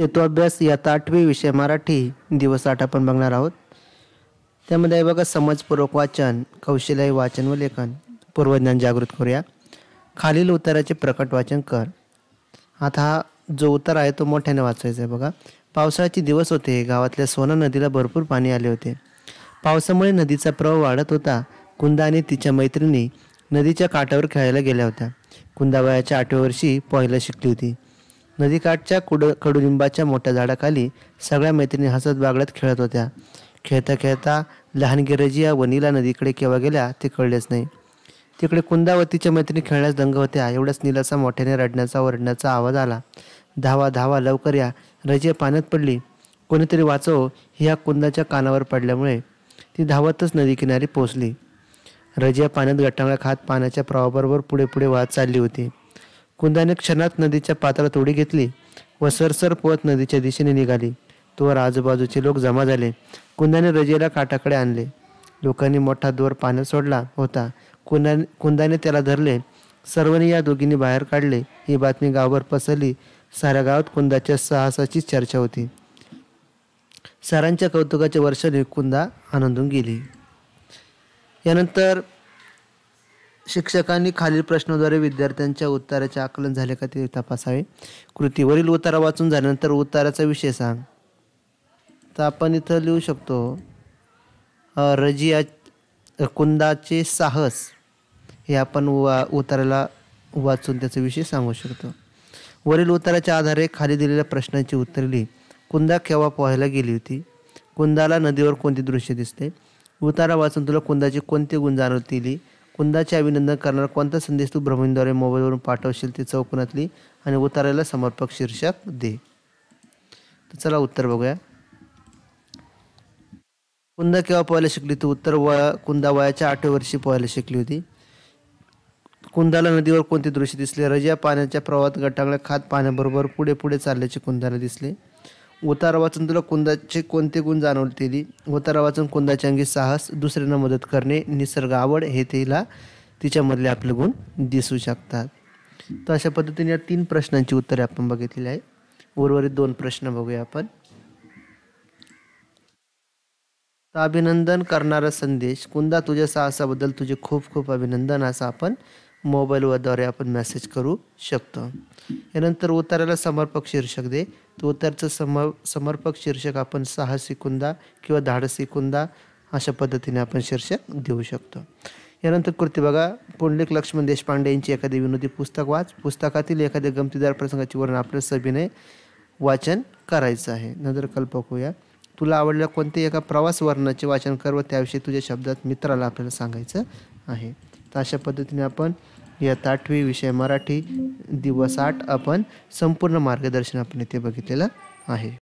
अभ्यास यात आठवी विषय मराठी दिवस आठ आपण बघणार आहोत त्यामध्ये आहे बघा समजपूर्वक वाचन कौशल्य वाचन व लेखन पूर्वज्ञान जागृत करूया खालील उताराचे प्रकट वाचन कर आता हा जो उतार आहे तो मोठ्याने वाचायचा आहे बघा पावसाळ्याचे दिवस होते गावातल्या सोना नदीला भरपूर पाणी आले होते पावसामुळे नदीचा प्रवाह वाढत होता कुंदा आणि तिच्या मैत्रिणी नदीच्या काठावर खेळायला गेल्या होत्या कुंदा आठव्या वर्षी पोहायला शिकली होती नदीकाठच्या कुड कडुलिंबाच्या मोठ्या झाडाखाली सगळ्या मैत्रिणी हसत बागडत खेळत होत्या खेळता खेळता लहान गिरजिया नीला नदीकडे केव्हा गेल्या ते कळलेच नाही तिकडे कुंदावतीच्या मैत्रिणी खेळण्यास दंग होत्या एवढ्याच नीलाचा मोठ्याने रडण्याचा ओरडण्याचा आवाज आला धावा धावा लवकर या रजिया पाण्यात पडली कोणीतरी वाचव ह्या कुंदाच्या कानावर पडल्यामुळे ती धावतच नदीकिनारी पोचली रजिया पाण्यात गटांगळा खात पाण्याच्या प्रवाहाबरोबर पुढे पुढे वाहत चालली होती कुंदाने क्षणात नदीच्या पात्रात उडी घेतली व सरसर पोहत नदीच्या दिशेने निघाली तोवर आजूबाजूचे लोक जमा झाले कुंदाने रजेला काटाकडे आणले लोकांनी मोठा दोर पाण्यात सोडला होता कुंदाने कुंदाने त्याला धरले सर्वांनी या दोघींनी बाहेर काढले ही बातमी गावभर पसरली साऱ्या गावात कुंदाच्या साहसाचीच चर्चा होती सरांच्या कौतुकाच्या वर्षाने कुंदा आनंदून गेली यानंतर शिक्षकांनी खालील प्रश्नाद्वारे विद्यार्थ्यांच्या उत्तराचे आकलन झाले का ते तपासावे कृतीवरील उतारा वाचून झाल्यानंतर उताराचा विषय सांग तर आपण इथं लिहू शकतो रजिया कुंदाचे साहस हे आपण वा उताराला वाचून त्याचा विषय सांगू शकतो वरील उताराच्या आधारे खाली दिलेल्या प्रश्नांची उत्तरे लिही कुंदा केव्हा पोहायला गेली होती कुंदाला नदीवर कोणती दृश्य दिसते उतारा वाचून तुला कुंदाची कोणती गुण जाणवतील कुंदाचे अभिनंदन करणारा कोणता संदेश तू भ्रमणद्वारे मोबाईलवरून पाठवशील ते चौकोनातली आणि उतारायला समर्पक शीर्षक दे तर चला उत्तर बघूया कुंदा केव्हा पोहायला शिकली तू उत्तर वया कुंदा वयाच्या आठव्या वर्षी पोहायला शिकली होती कुंदाला नदीवर कोणते दृश्य दिसले रजिया पाण्याच्या प्रवाहात गटांगळ्या खात पाण्याबरोबर पुढे पुढे चालल्याचे कुंदाला दिसले उतारा वाचून तुला कुंदाचे कोणते गुण जाणवतील उतारा वाचून कुंदाच्या अंगी साहस दुसऱ्यांना मदत करणे निसर्ग आवड हे तिला तिच्यामधले आपले गुण दिसू शकतात तर अशा पद्धतीने या तीन प्रश्नांची उत्तरे आपण बघितलेली आहे उर्वरित दोन प्रश्न बघूया आपण अभिनंदन करणारा संदेश कुंदा तुझ्या साहसाबद्दल तुझे खूप खूप अभिनंदन असं आपण मोबाईलवरद्वारे आपण मेसेज करू शकतो यानंतर उताराला समर्पक शीर्षक दे त्याचं सम समर्पक शीर्षक आपण साहसी कुंदा किंवा धाडसी कुंदा अशा पद्धतीने आपण शीर्षक देऊ शकतो यानंतर कृती बघा पुंडलिक लक्ष्मण देशपांडे यांची एखादी विनोदी पुस्तक वाच पुस्तकातील एखाद्या गमतीदार प्रसंगाचे वर्णन आपल्या सभेने वाचन करायचं आहे नंतर कल्पक तुला आवडल्या कोणत्याही एका प्रवास वर्णाचे वाचन कर व त्याविषयी तुझ्या शब्दात मित्राला आपल्याला सांगायचं आहे तर अशा पद्धतीने आपण या ताठवी विषय मराठी दिवस आठ आपण संपूर्ण मार्गदर्शन आपण इथे बघितलेलं आहे